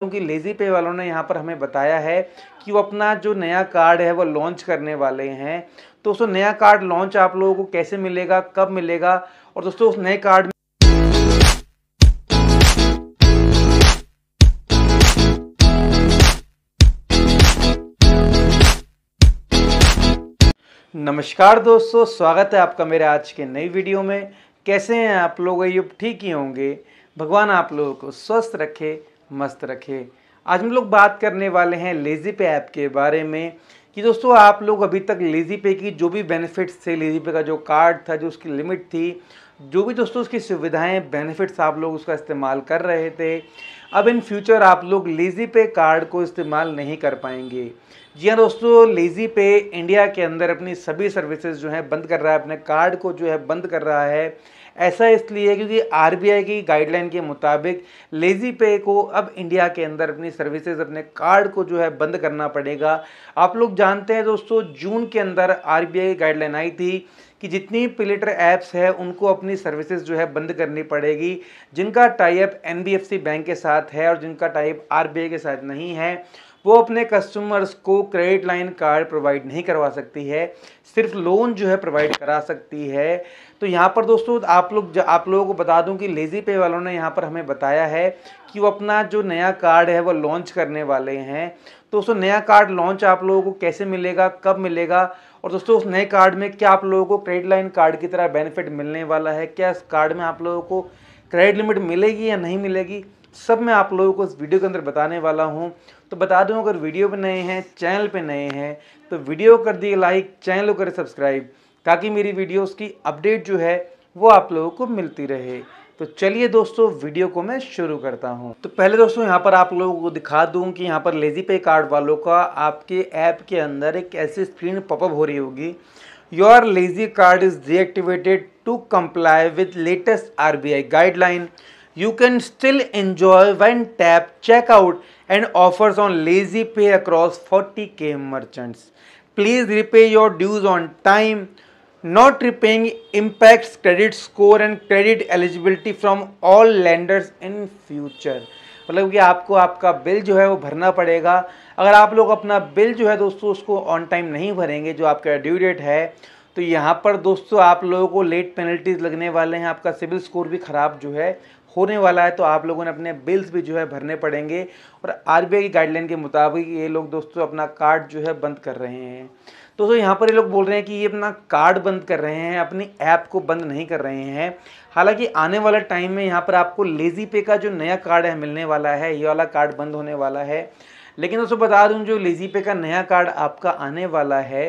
क्योंकि लेज़ी पे वालों ने यहाँ पर हमें बताया है कि वो अपना जो नया कार्ड है वो लॉन्च करने वाले हैं तो दोस्तों नया कार्ड लॉन्च आप लोगों को कैसे मिलेगा कब मिलेगा और दोस्तों उस नए कार्ड नमस्कार दोस्तों स्वागत है आपका मेरे आज के नई वीडियो में कैसे हैं आप लोग ये ठीक ही होंगे भगवान आप लोगों को स्वस्थ रखे मस्त रखे आज हम लोग बात करने वाले हैं लेज़ी पे ऐप के बारे में कि दोस्तों आप लोग अभी तक लेज़ी पे की जो भी बेनिफिट्स थे लेज़ी पे का जो कार्ड था जो उसकी लिमिट थी जो भी दोस्तों उसकी सुविधाएं बेनिफिट्स आप लोग उसका इस्तेमाल कर रहे थे अब इन फ्यूचर आप लोग लेज़ी पे कार्ड को इस्तेमाल नहीं कर पाएंगे जी हाँ दोस्तों लेज़ी पे इंडिया के अंदर अपनी सभी सर्विसेज जो हैं बंद कर रहा है अपने कार्ड को जो है बंद कर रहा है ऐसा इसलिए क्योंकि आरबीआई की गाइडलाइन के मुताबिक लेजी पे को अब इंडिया के अंदर अपनी सर्विसेज अपने कार्ड को जो है बंद करना पड़ेगा आप लोग जानते हैं दोस्तों जून के अंदर आरबीआई गाइडलाइन आई थी कि जितनी पिलेटर ऐप्स है उनको अपनी सर्विसेज जो है बंद करनी पड़ेगी जिनका टाइप एन बैंक के साथ है और जिनका टाइप आर के साथ नहीं है वो अपने कस्टमर्स को क्रेडिट लाइन कार्ड प्रोवाइड नहीं करवा सकती है सिर्फ लोन जो है प्रोवाइड करा सकती है तो यहाँ पर दोस्तों आप लोग आप लोगों को बता दूं कि लेज़ी पे वालों ने यहाँ पर हमें बताया है कि वो अपना जो नया कार्ड है वो लॉन्च करने वाले हैं तो दोस्तों नया कार्ड लॉन्च आप लोगों को कैसे मिलेगा कब मिलेगा और दोस्तों उस नए कार्ड में क्या आप लोगों को क्रेडिट लाइन कार्ड की तरह बेनिफिट मिलने वाला है क्या इस कार्ड में आप लोगों को क्रेडिट लिमिट मिलेगी या नहीं मिलेगी सब मैं आप लोगों को इस वीडियो के अंदर बताने वाला हूँ तो बता दूँ अगर वीडियो पे नए हैं चैनल पे नए हैं तो वीडियो कर दिए लाइक चैनल को करें सब्सक्राइब ताकि मेरी वीडियोस की अपडेट जो है वो आप लोगों को मिलती रहे तो चलिए दोस्तों वीडियो को मैं शुरू करता हूँ तो पहले दोस्तों यहाँ पर आप लोगों को दिखा दूँ कि यहाँ पर लेजी पे कार्ड वालों का आपके ऐप के अंदर एक ऐसी स्क्रीन पॉपअप हो रही होगी your lazy card is deactivated to comply with latest R guideline you can still enjoy when tap checkout and offers on lazy pay across 40k merchants. Please repay your dues on time. Not repaying impacts credit score and credit eligibility from all lenders in future. मतलब कि आपको आपका bill जो है वो भरना पड़ेगा अगर आप लोग अपना बिल जो है दोस्तों उसको ऑन टाइम नहीं भरेंगे जो आपका ड्यू डेट है तो यहाँ पर दोस्तों आप लोगों को लेट पेनल्टीज लगने वाले हैं आपका सिविल स्कोर भी ख़राब जो है होने वाला है तो आप लोगों ने अपने बिल्स भी जो है भरने पड़ेंगे और आरबीआई की गाइडलाइन के मुताबिक ये लोग दोस्तों अपना कार्ड जो है बंद कर रहे हैं दोस्तों यहाँ पर ये लोग बोल रहे हैं कि ये अपना कार्ड बंद कर रहे हैं अपनी ऐप को बंद नहीं कर रहे हैं हालांकि आने वाले टाइम में यहाँ पर आपको लेज़ी पे का जो नया कार्ड है मिलने वाला है ये वाला कार्ड बंद होने वाला है लेकिन दोस्तों बता दूं जो लेजी पे का नया कार्ड आपका आने वाला है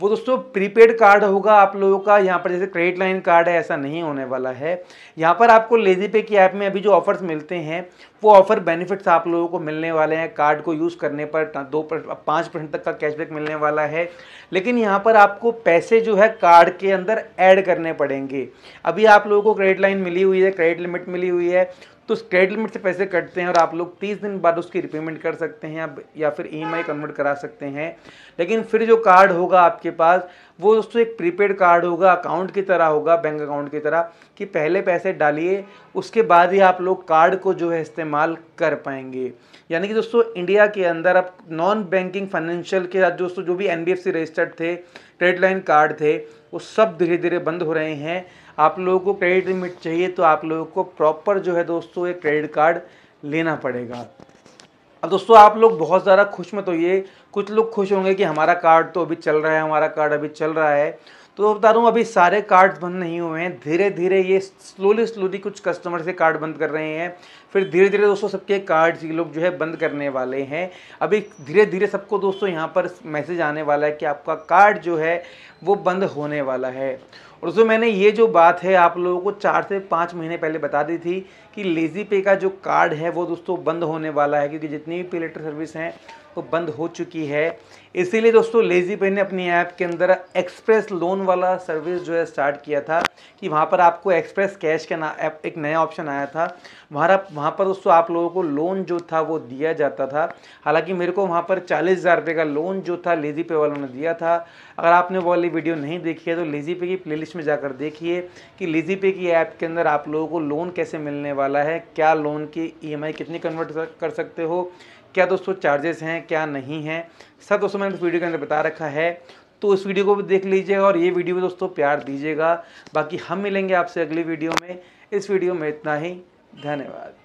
वो दोस्तों प्रीपेड कार्ड होगा आप लोगों का यहाँ पर जैसे क्रेडिट लाइन कार्ड है ऐसा नहीं होने वाला है यहाँ पर आपको लेजी पे की ऐप में अभी जो ऑफर्स मिलते हैं वो ऑफर बेनिफिट्स आप लोगों को मिलने वाले हैं कार्ड को यूज़ करने पर दो पाँच परसेंट तक का कैशबैक मिलने वाला है लेकिन यहाँ पर आपको पैसे जो है कार्ड के अंदर ऐड करने पड़ेंगे अभी आप लोगों को क्रेडिट लाइन मिली हुई है क्रेडिट लिमिट मिली हुई है तो उस क्रेडिट लिमिट से पैसे कटते हैं और आप लोग तीस दिन बाद उसकी रिपेमेंट कर सकते हैं आप या फिर ई e कन्वर्ट करा सकते हैं लेकिन फिर जो कार्ड होगा आपके पास वो दोस्तों एक प्रीपेड कार्ड होगा अकाउंट की तरह होगा बैंक अकाउंट की तरह कि पहले पैसे डालिए उसके बाद ही आप लोग कार्ड को जो है इस्तेमाल कर पाएंगे यानी कि दोस्तों इंडिया के अंदर अब नॉन बैंकिंग फाइनेंशियल के साथ दोस्तों जो भी एन रजिस्टर्ड थे क्रेडिट लाइन कार्ड थे वो सब धीरे धीरे बंद हो रहे हैं आप लोगों को क्रेडिट लिमिट चाहिए तो आप लोगों को प्रॉपर जो है दोस्तों एक क्रेडिट कार्ड लेना पड़ेगा अब दोस्तों आप लोग बहुत ज़्यादा खुश मत होइए कुछ लोग खुश होंगे कि हमारा कार्ड तो अभी चल रहा है हमारा कार्ड अभी चल रहा है तो बता रहा हूँ अभी सारे कार्ड्स बंद नहीं हुए हैं धीरे धीरे ये स्लोली स्लोली कुछ कस्टमर से कार्ड बंद कर रहे हैं फिर धीरे धीरे दोस्तों सबके कार्ड्स ये लोग जो है बंद करने वाले हैं अभी धीरे धीरे सबको दोस्तों यहाँ पर मैसेज आने वाला है कि आपका कार्ड जो है वो बंद होने वाला है और दोस्तों मैंने ये जो बात है आप लोगों को चार से पाँच महीने पहले बता दी थी कि लेज़ी पे का जो कार्ड है वो दोस्तों बंद होने वाला है क्योंकि जितनी भी पे लेटर सर्विस हैं वो बंद हो चुकी है इसीलिए दोस्तों लेजी पे ने अपनी ऐप के अंदर एक्सप्रेस लोन वाला सर्विस जो है स्टार्ट किया था कि वहाँ पर आपको एक्सप्रेस कैश का ना ऐप एक नया ऑप्शन आया था वहाँ वहाँ पर दोस्तों आप लोगों को लोन जो था वो दिया जाता था हालांकि मेरे को वहाँ पर चालीस हज़ार रुपये का लोन जो था लेजी पे वालों ने दिया था अगर आपने वो वाली वीडियो नहीं देखी है तो लेजी पे की प्ले में जाकर देखिए कि लेजी पे की ऐप के अंदर आप लोगों को लोन कैसे मिलने वाला है क्या लोन की ई e कितनी कन्वर्ट कर सकते हो क्या दोस्तों चार्जेस हैं क्या नहीं हैं सब दोस्तों मैंने वीडियो के अंदर बता रखा है तो इस वीडियो को भी देख लीजिएगा और ये वीडियो भी दोस्तों प्यार दीजिएगा बाकी हम मिलेंगे आपसे अगली वीडियो में इस वीडियो में इतना ही धन्यवाद